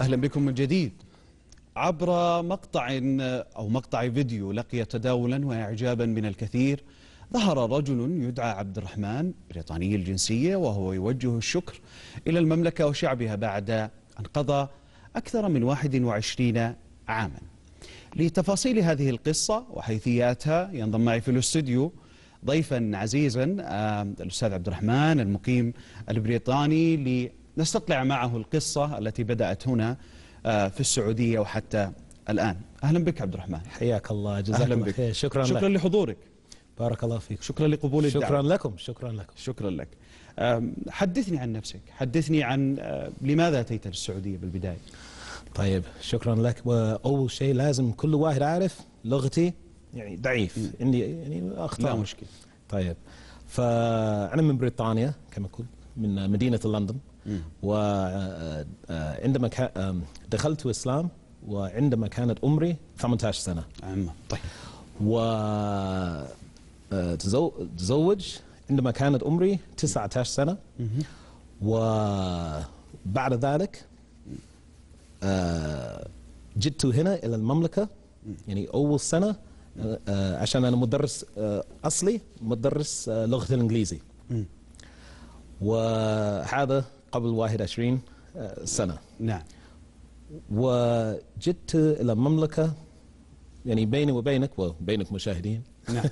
أهلا بكم من جديد عبر مقطع أو مقطع فيديو لقي تداولا وإعجابا من الكثير ظهر رجل يدعى عبد الرحمن بريطاني الجنسية وهو يوجه الشكر إلى المملكة وشعبها بعد أن قضى أكثر من 21 عاما لتفاصيل هذه القصة وحيثياتها ينضم معي في الاستوديو ضيفا عزيزا آه، الأستاذ عبد الرحمن المقيم البريطاني نستطلع معه القصة التي بدأت هنا آه، في السعودية وحتى الآن أهلا بك عبد الرحمن حياك الله جزاك الله خير شكرا شكرا لك. لحضورك بارك الله فيك شكرا لقبول الدعوة شكرا لكم شكرا لكم شكرا لك حدثني عن نفسك حدثني عن آه، لماذا أتيت للسعودية بالبداية طيب شكرا لك وأول شيء لازم كل واحد عارف لغتي يعني ضعيف اني يعني اخطا لا مشكله طيب فانا من بريطانيا كما قلت من مدينه لندن وعندما آه، آه، دخلت الإسلام وعندما كانت عمري 18 سنة عم. طيب وتزوج آه، عندما كانت عمري 19 سنة وبعد ذلك جئت هنا إلى المملكة يعني أول سنة عشان أنا مدرس أصلي مدرس لغة الإنجليزي وهذا قبل 21 آه، سنة نعم وجدت إلى المملكة يعني بيني وبينك وبينك مشاهدين نعم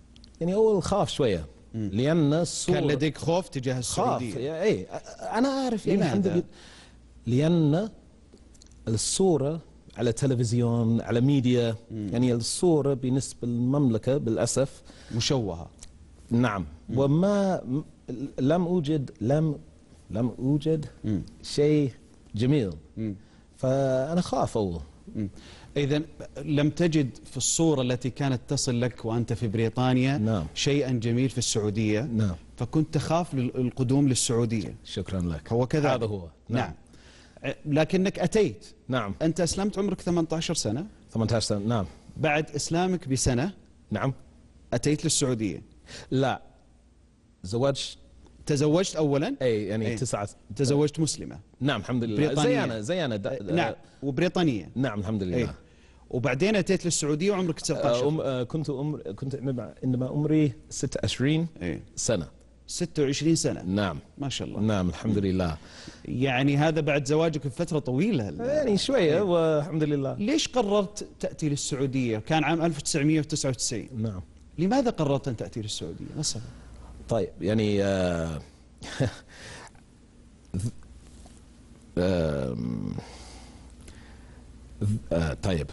يعني أول خاف شوية لأن الصور كان لديك خوف تجاه السعودية خاف أي أنا أعرف يعني لماذا؟ لأن الصورة على تلفزيون على ميديا مم. يعني الصورة بالنسبة للمملكة بالأسف مشوهة نعم مم. وما لم أوجد لم لم أوجد شيء جميل فأنا خاف أول إذا لم تجد في الصورة التي كانت تصل لك وأنت في بريطانيا نعم. شيئا جميل في السعودية نعم. فكنت تخاف للقدوم للسعودية شكرا لك هو كذا هذا هو نعم, نعم. لكنك أتيت نعم أنت أسلمت عمرك 18 سنة 18 سنة نعم بعد إسلامك بسنة نعم أتيت للسعودية لا زوجت تزوجت اولا اي يعني أي. تسعه تزوجت مسلمه نعم الحمد لله بريطانية. زي انا زي انا نعم وبريطانيه نعم الحمد لله أي. وبعدين اتيت للسعوديه وعمرك 19 أم آه كنت أمر كنت انما عمري 26 أي. سنه 26 سنة نعم ما شاء الله نعم الحمد لله يعني هذا بعد زواجك بفترة طويلة يعني شوية والحمد لله ليش قررت تأتي للسعودية كان عام 1999 نعم لماذا قررت أن تأتي للسعودية مثلا طيب يعني آه، آه، طيب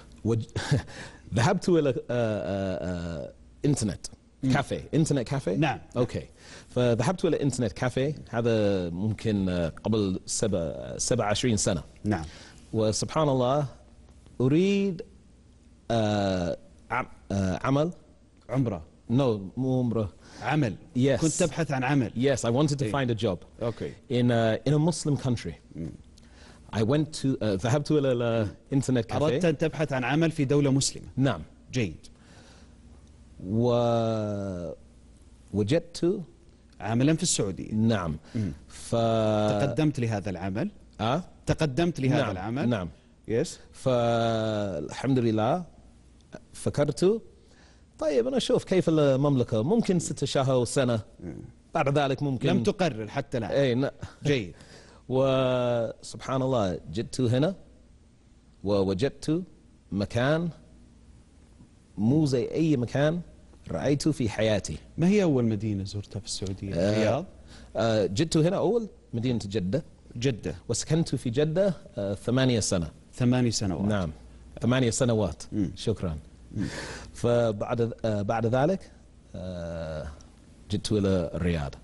ذهبت الى آه، انترنت كافيه انترنت كافيه نعم اوكي فذهبت الى انترنت كافيه هذا ممكن قبل سبع 27 سنه نعم وسبحان الله اريد عمل عمره No, مو عمره. عمل. Yes. كنت تبحث عن عمل. Yes, I wanted to إيه. find a job. Okay. In a, uh, in a Muslim country. Mm. I went to uh, ذهبت إلى الإنترنت كافيه. Uh, أردت أن تبحث عن عمل في دولة مسلمة. نعم. جيد. ووجدت عملا في السعودية. نعم. ف... تقدمت لهذا العمل. أه؟ تقدمت لهذا نعم. العمل. نعم. يس. فالحمد لله فكرت طيب انا اشوف كيف المملكه ممكن ستة شهر وسنه بعد ذلك ممكن لم تقرر حتى الان اي نعم جيد وسبحان الله جئت هنا ووجدت مكان مو زي اي مكان رايته في حياتي ما هي اول مدينه زرتها في السعوديه آه، الرياض آه جئت هنا اول مدينه جده جده وسكنت في جده آه ثمانية سنه ثمانية سنوات نعم ثمانية سنوات مم. شكرا فبعد آه، بعد ذلك آه، جئت الى الرياض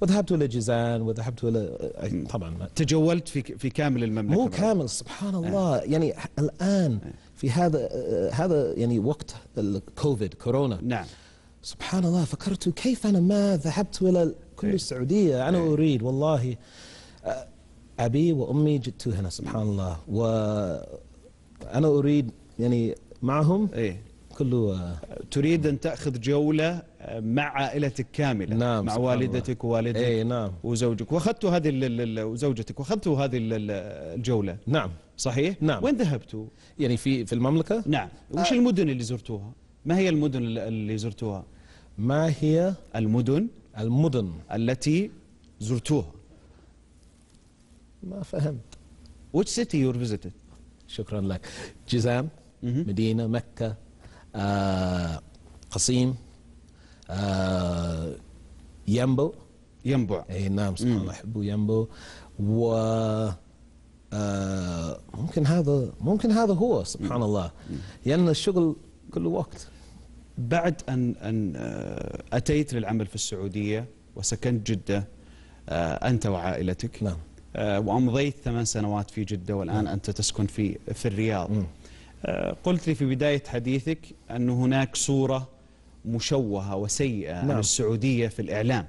وذهبت الى جيزان وذهبت الى آه، طبعا تجولت في في كامل المملكه مو كامل سبحان الله يعني الان في هذا هذا يعني وقت الكوفيد كورونا نعم سبحان الله فكرت كيف انا ما ذهبت الى إيه. كل السعوديه انا إيه. اريد والله ابي وامي جئت هنا سبحان الله وانا اريد يعني معهم إيه. كله آه، تريد أن تأخذ جولة آه، مع عائلتك كاملة نعم مع والدتك ووالدك أي نعم وزوجك وأخذت هذه وزوجتك وأخذت هذه الجولة نعم صحيح؟ نعم وين ذهبتوا؟ يعني في في المملكة؟ نعم وش آه. المدن اللي زرتوها؟ ما هي المدن اللي زرتوها؟ ما هي المدن المدن التي زرتوها؟ ما فهمت Which city you visited? شكرا لك جزام مدينة مكة آه، قصيم آه، ينبو ينبع اي نعم سبحان الله احبه ينبو و آه، ممكن هذا ممكن هذا هو سبحان الله لان يعني الشغل كله وقت بعد ان ان اتيت للعمل في السعوديه وسكنت جده انت وعائلتك نعم وامضيت ثمان سنوات في جده والان انت تسكن في في الرياض آه، قلت لي في بداية حديثك أن هناك صورة مشوهة وسيئة نعم. عن السعودية في الإعلام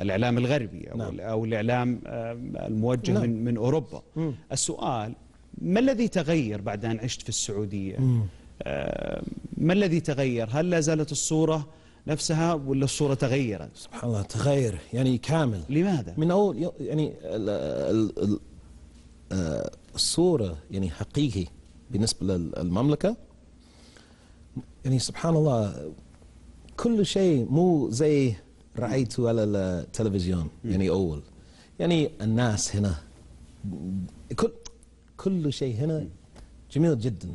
الإعلام الغربي أو, نعم. أو الإعلام آه، الموجه نعم. من, من أوروبا مم. السؤال ما الذي تغير بعد أن عشت في السعودية م. آه، ما الذي تغير هل لا زالت الصورة نفسها ولا الصورة تغيرت سبحان الله تغير يعني كامل لماذا من أول يعني الصورة يعني حقيقي بالنسبة للمملكة يعني سبحان الله كل شيء مو زي رأيته على التلفزيون يعني أول يعني الناس هنا كل كل شيء هنا جميل جدا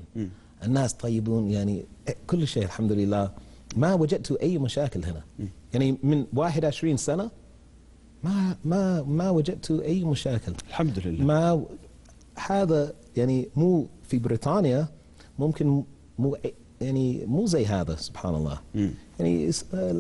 الناس طيبون يعني كل شيء الحمد لله ما وجدت أي مشاكل هنا يعني من 21 سنة ما ما ما وجدت أي مشاكل الحمد لله ما هذا يعني مو في بريطانيا ممكن مو يعني مو زي هذا سبحان الله م. يعني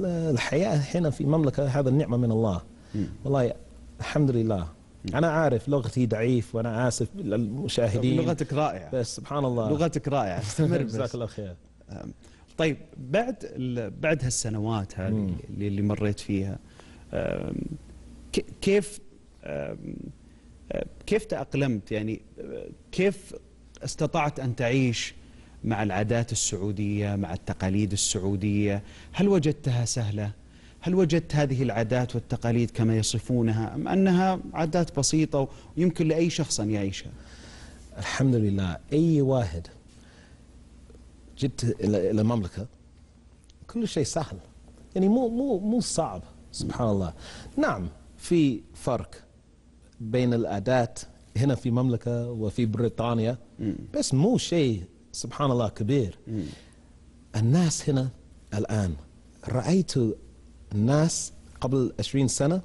الحياة هنا في المملكة هذا النعمة من الله م. والله الحمد لله م. أنا عارف لغتي ضعيف وأنا آسف للمشاهدين لغتك رائعة بس سبحان الله لغتك رائعة استمر جزاك الله خير طيب بعد بعد هالسنوات هذه اللي مريت فيها كيف كيف تأقلمت يعني كيف استطعت أن تعيش مع العادات السعودية مع التقاليد السعودية هل وجدتها سهلة هل وجدت هذه العادات والتقاليد كما يصفونها أم أنها عادات بسيطة ويمكن لأي شخص أن يعيشها الحمد لله أي واحد جئت إلى المملكة كل شيء سهل يعني مو مو مو صعب سبحان الله نعم في فرق بين الاداه هنا في المملكه وفي بريطانيا بس مو شيء سبحان الله كبير الناس هنا الان رايت الناس قبل 20 سنه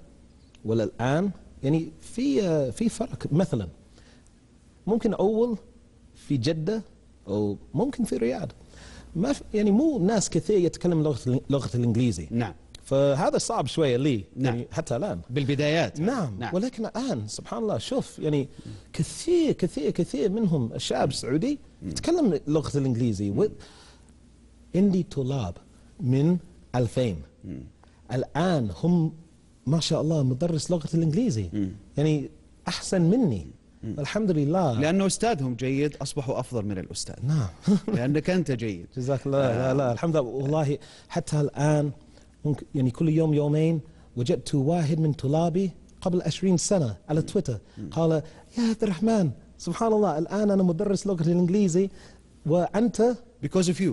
ولا الان يعني في في فرق مثلا ممكن اول في جده او ممكن في الرياض ما يعني مو ناس كثير يتكلم لغه لغه الانجليزي نعم فهذا صعب شوية لي نعم. يعني حتى الآن بالبدايات نعم. نعم ولكن الآن سبحان الله شوف يعني كثير كثير كثير منهم الشعب السعودي يتكلم لغة الإنجليزي عندي طلاب من 2000 الآن هم ما شاء الله مدرس لغة الإنجليزي يعني أحسن مني الحمد لله لأن أستاذهم جيد أصبحوا أفضل من الأستاذ نعم لأنك أنت جيد جزاك الله لا لا آه. الحمد لله والله حتى الآن ممكن يعني كل يوم يومين وجدت واحد من طلابي قبل 20 سنة على تويتر قال يا عبد الرحمن سبحان الله الآن أنا مدرس لغة الإنجليزي وأنت because of you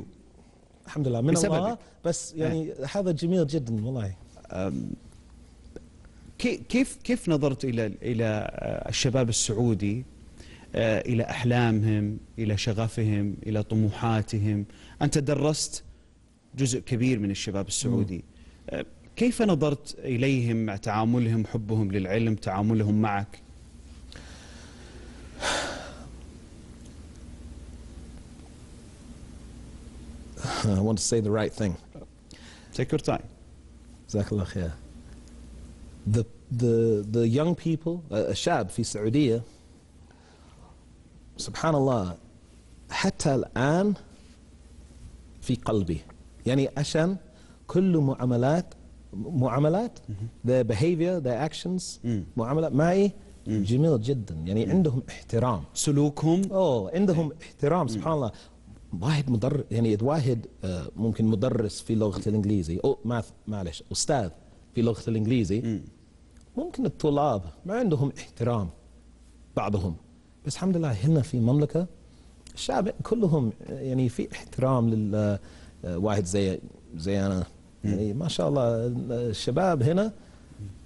الحمد لله من الله بس آه. يعني هذا جميل جدا والله كيف كيف نظرت الى الى آه، الشباب السعودي آه، الى احلامهم الى شغفهم الى طموحاتهم انت درست جزء كبير من الشباب السعودي كيف نظرت إليهم مع تعاملهم حبهم للعلم تعاملهم معك I want to say the right thing. Take your time. جزاك الله خير. The the the young people آه، الشاب في السعودية سبحان الله حتى الآن في قلبي يعني ashan كل معاملات معاملات their behavior their actions معاملات معي جميل جدا يعني عندهم احترام سلوكهم اوه عندهم احترام سبحان الله واحد مدر يعني واحد آه، ممكن مدرس في لغه الانجليزي او ماث معلش استاذ في لغه الانجليزي ممكن الطلاب ما عندهم احترام بعضهم بس الحمد لله هنا في المملكه الشعب كلهم يعني في احترام لل آه، واحد زي زي انا يعني ما شاء الله الشباب هنا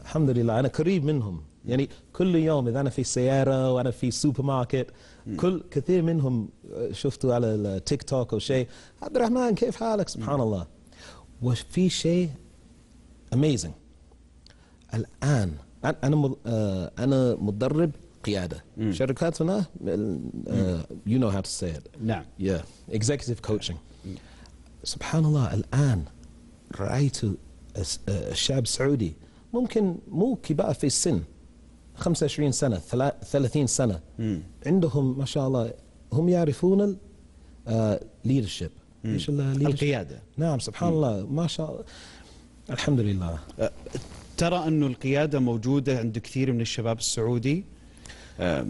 الحمد لله انا قريب منهم يعني كل يوم اذا انا في سياره وانا في سوبر ماركت كل كثير منهم شفتوا على التيك توك او شيء عبد الرحمن كيف حالك سبحان الله وفي شيء اميزنج الان انا آه، انا مدرب قياده شركاتنا يو نو هاو تو سي ات نعم يا اكزكتيف كوتشنج سبحان الله الآن رأيت آه، الشاب السعودي ممكن مو كبار في السن 25 سنة 30 سنة م. عندهم ما شاء الله هم يعرفون الليدرشيب آه، ايش القيادة نعم سبحان م. الله ما شاء الله الحمد لله ترى أن القيادة موجودة عند كثير من الشباب السعودي آه،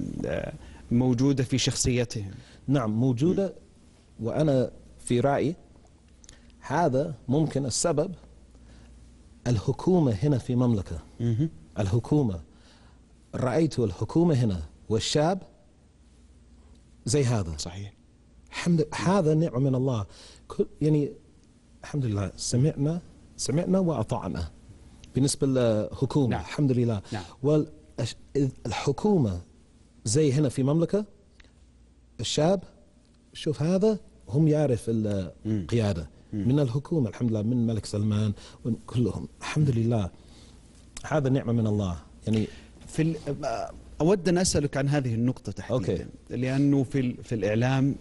موجودة في شخصيتهم نعم موجودة وأنا في رأيي هذا ممكن السبب الحكومة هنا في مملكة الحكومة رأيت الحكومة هنا والشاب زي هذا صحيح الحمد هذا نعم من الله يعني الحمد لله سمعنا سمعنا وأطعنا بالنسبة للحكومة نعم. الحمد لله نعم. والحكومة زي هنا في مملكة الشاب شوف هذا هم يعرف القيادة من الحكومة الحمد لله من الملك سلمان كلهم الحمد لله هذا نعمة من الله يعني في أود أن أسألك عن هذه النقطة تحديدا أوكي. لأنه في في الإعلام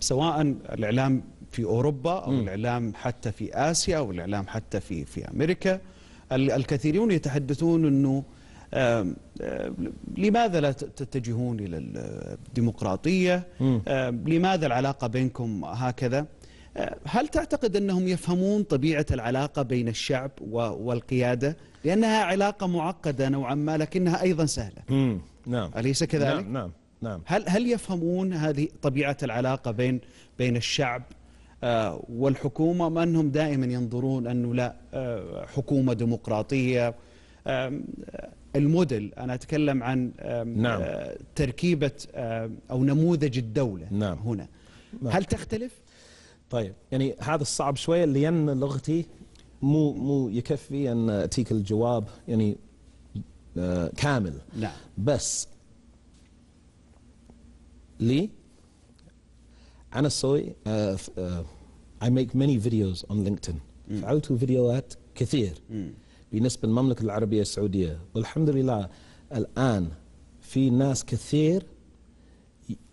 سواء الإعلام في أوروبا أو م. الإعلام حتى في آسيا أو الإعلام حتى في في أمريكا الكثيرون يتحدثون أنه لماذا لا تتجهون إلى الديمقراطية لماذا العلاقة بينكم هكذا هل تعتقد أنهم يفهمون طبيعة العلاقة بين الشعب والقيادة لأنها علاقة معقدة نوعا ما لكنها أيضا سهلة مم. نعم أليس كذلك؟ نعم نعم, نعم. هل, هل يفهمون هذه طبيعة العلاقة بين, بين الشعب آه، والحكومة ما أنهم دائما ينظرون أنه لا آه، حكومة ديمقراطية آه، الموديل أنا أتكلم عن نعم. تركيبة أو نموذج الدولة نعم. هنا نعم. هل تختلف؟ طيب يعني هذا الصعب شوية لأن لغتي مو مو يكفي أن أتيك الجواب يعني آه كامل لا. نعم. بس لي أنا أسوي آه آه I make many videos on LinkedIn م. فعلت فيديوهات كثير م. بالنسبة للمملكة العربية السعودية والحمد لله الآن في ناس كثير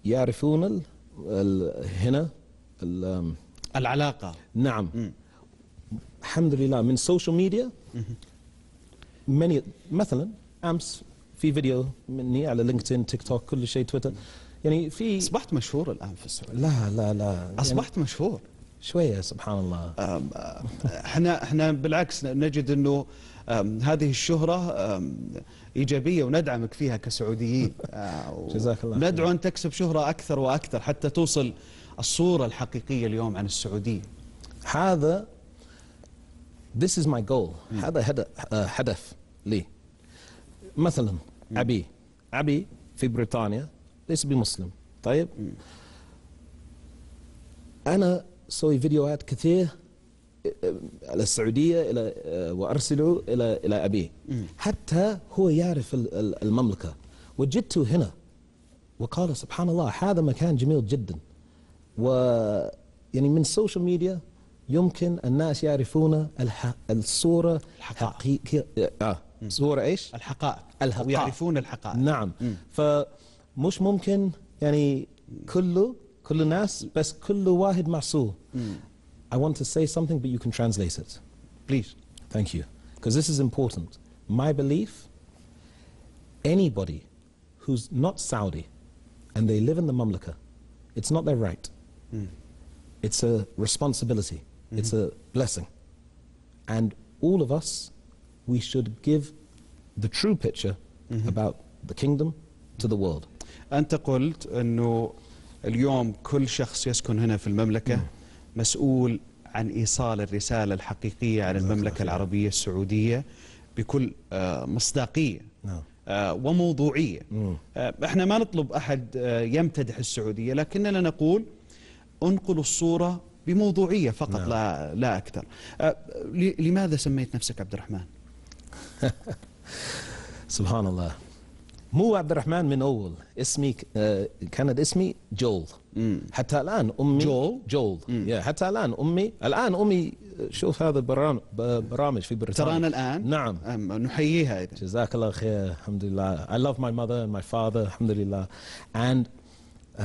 يعرفون هنا العلاقة نعم م. الحمد لله من السوشيال ميديا ماني مثلا امس في فيديو مني على لينكدين تيك توك كل شيء تويتر يعني في اصبحت مشهور الان في السعوديه لا لا لا يعني اصبحت يعني مشهور شويه سبحان الله احنا احنا بالعكس نجد انه هذه الشهره ايجابيه وندعمك فيها كسعوديين آه، جزاك الله ندعو ان تكسب شهره اكثر واكثر حتى توصل الصورة الحقيقية اليوم عن السعودية هذا this is my goal هذا آه، هدف لي مثلا أبي أبي في بريطانيا ليس بمسلم طيب أنا سوي فيديوهات كثير على آه، السعودية إلى آه، وأرسله إلى إلى أبي حتى هو يعرف المملكة وجدته هنا وقال سبحان الله هذا مكان جميل جدا و يعني من السوشيال ميديا يمكن الناس يعرفون الح... الصورة الحقائق آه. صورة ايش؟ الحقائق الحقائق ويعرفون الحقائق نعم م. فمش ممكن يعني كله كل الناس بس كل واحد معصوم I want to say something but you can translate it please thank you because this is important my belief anybody who's not Saudi and they live in the Mamluka it's not their right It's a responsibility, mm-hmm. it's a blessing. And all of us, we should give the true picture mm-hmm. about the kingdom to the world. أنت قلت أنه اليوم كل شخص يسكن هنا في المملكة mm. مسؤول عن إيصال الرسالة الحقيقية عن المملكة العربية السعودية بكل آه، مصداقية نعم. آه، وموضوعية mm. آه، احنا ما نطلب أحد يمتدح السعودية لكننا نقول أنقل الصورة بموضوعية فقط نعم. لا, لا أكثر أه، لماذا سميت نفسك عبد الرحمن؟ سبحان الله مو عبد الرحمن من أول اسمي أه، كان اسمي جول حتى الآن أمي جول جول حتى الآن أمي الآن أمي شوف هذا البرامج برامج في بريطانيا ترانا الآن نعم نحييها جزاك الله خير الحمد لله I love my mother and my father الحمد لله and uh,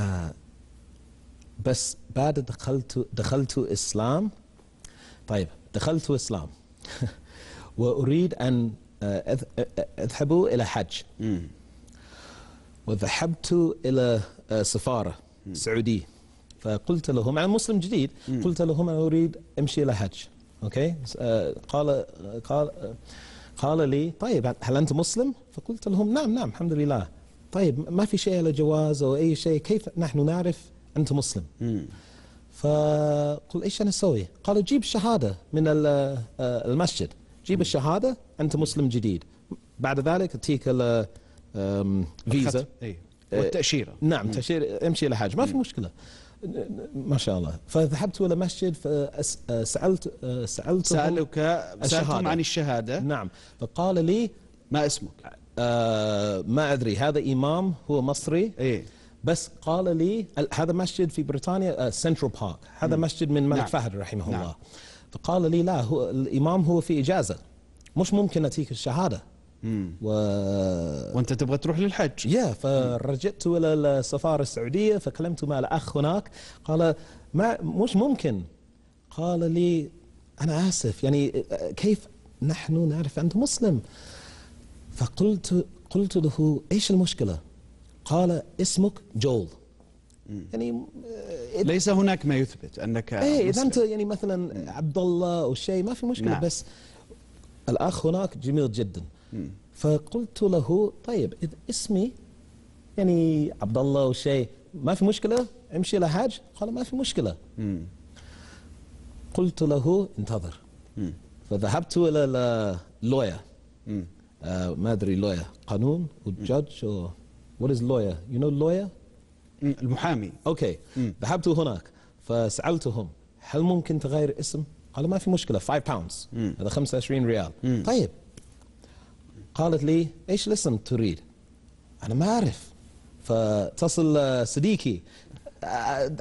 بس بعد دخلت دخلت اسلام طيب دخلت اسلام واريد ان آه، آه، آه، اذهب الى حج وذهبت الى سفاره سعوديه فقلت لهم انا يعني مسلم جديد قلت لهم انا اريد امشي الى حج اوكي قال قال قال لي طيب هل انت مسلم؟ فقلت لهم نعم نعم الحمد لله طيب ما في شيء على جواز او اي شيء كيف نحن نعرف انت مسلم فقل ايش انا اسوي؟ قالوا جيب شهاده من آه، المسجد جيب الشهاده انت مسلم جديد بعد ذلك تيك الفيزا إيه. آه، والتاشيره نعم تأشيرة تاشير امشي حاج ما في مشكله ما شاء الله فذهبت الى مسجد فسالت آه، سالت سالوك سالتهم عن الشهاده نعم فقال لي ما اسمك؟ آه ما ادري هذا امام هو مصري ايه بس قال لي هذا مسجد في بريطانيا سنترال آه، بارك هذا م. مسجد من ملك نعم. فهد رحمه نعم. الله فقال لي لا هو الامام هو في اجازه مش ممكن اتيك الشهاده و... وانت تبغى تروح للحج يا فرجعت الى السفاره السعوديه فكلمت مع الاخ هناك قال ما مش ممكن قال لي انا اسف يعني آه، كيف نحن نعرف انت مسلم فقلت قلت له ايش المشكله قال اسمك جول يعني آه، ليس هناك ما يثبت انك اي اذا انت يعني مثلا عبد الله او شيء ما في مشكله نعم. بس الاخ هناك جميل جدا مم. فقلت له طيب اذا اسمي يعني عبد الله او شيء ما في مشكله امشي لحاج قال ما في مشكله مم. قلت له انتظر مم. فذهبت الى لويا آه ما ادري لويا قانون وجادج What is lawyer? You know lawyer? المحامي. Okay. ذهبت هناك فسألتهم هل ممكن تغير اسم؟ قالوا ما في مشكلة 5 باوندز هذا 25 ريال. طيب قالت لي ايش الاسم تريد؟ انا ما اعرف فتصل صديقي آه،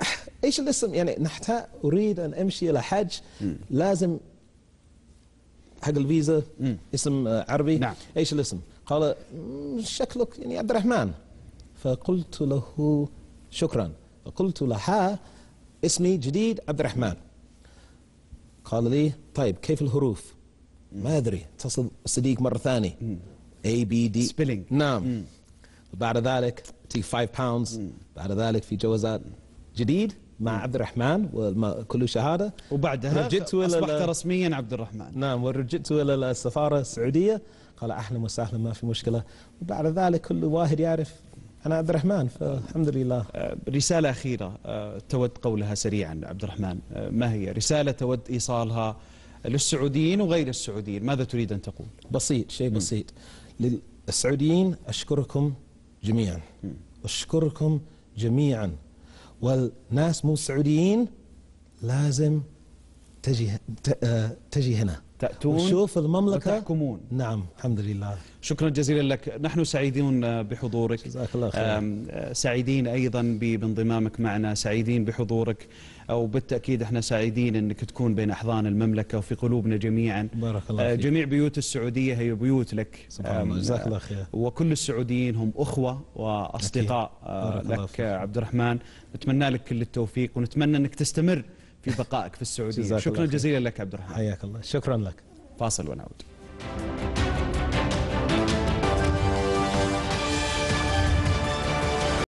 ايش الاسم يعني نحتاج اريد ان امشي الى حج لازم حق الفيزا اسم عربي نعم. ايش الاسم؟ قال شكلك يعني عبد الرحمن فقلت له شكرا فقلت لها اسمي جديد عبد الرحمن قال لي طيب كيف الحروف ما أدري اتصل صديق مرة ثانية اي بي دي سبيلينج نعم بعد ذلك تي 5 باوندز بعد ذلك في جوازات جديد مع مم. عبد الرحمن وكل شهاده وبعدها رجعت اصبحت رسميا عبد الرحمن نعم ورجعت الى السفاره السعوديه قال اهلا وسهلا ما في مشكله وبعد ذلك كل واحد يعرف أنا عبد الرحمن فالحمد لله آه، رسالة أخيرة آه، تود قولها سريعا عبد الرحمن آه، ما هي رسالة تود إيصالها للسعوديين وغير السعوديين ماذا تريد أن تقول بسيط شيء بسيط للسعوديين أشكركم جميعا أشكركم جميعا والناس مو سعوديين لازم تجي تجي هنا تأتون وشوف المملكة وتحكمون نعم الحمد لله شكرا جزيلا لك نحن سعيدون بحضورك جزاك الله خير سعيدين أيضا بانضمامك معنا سعيدين بحضورك أو بالتأكيد احنا سعيدين أنك تكون بين أحضان المملكة وفي قلوبنا جميعا بارك الله آه، فيك. جميع بيوت السعودية هي بيوت لك سبحان جزاك الله خير آه، وكل السعوديين هم أخوة وأصدقاء آه، لك عبد الرحمن نتمنى لك كل التوفيق ونتمنى أنك تستمر في بقائك في السعودية شكرا جزيلا لك عبد الرحمن حياك الله شكرا لك فاصل ونعود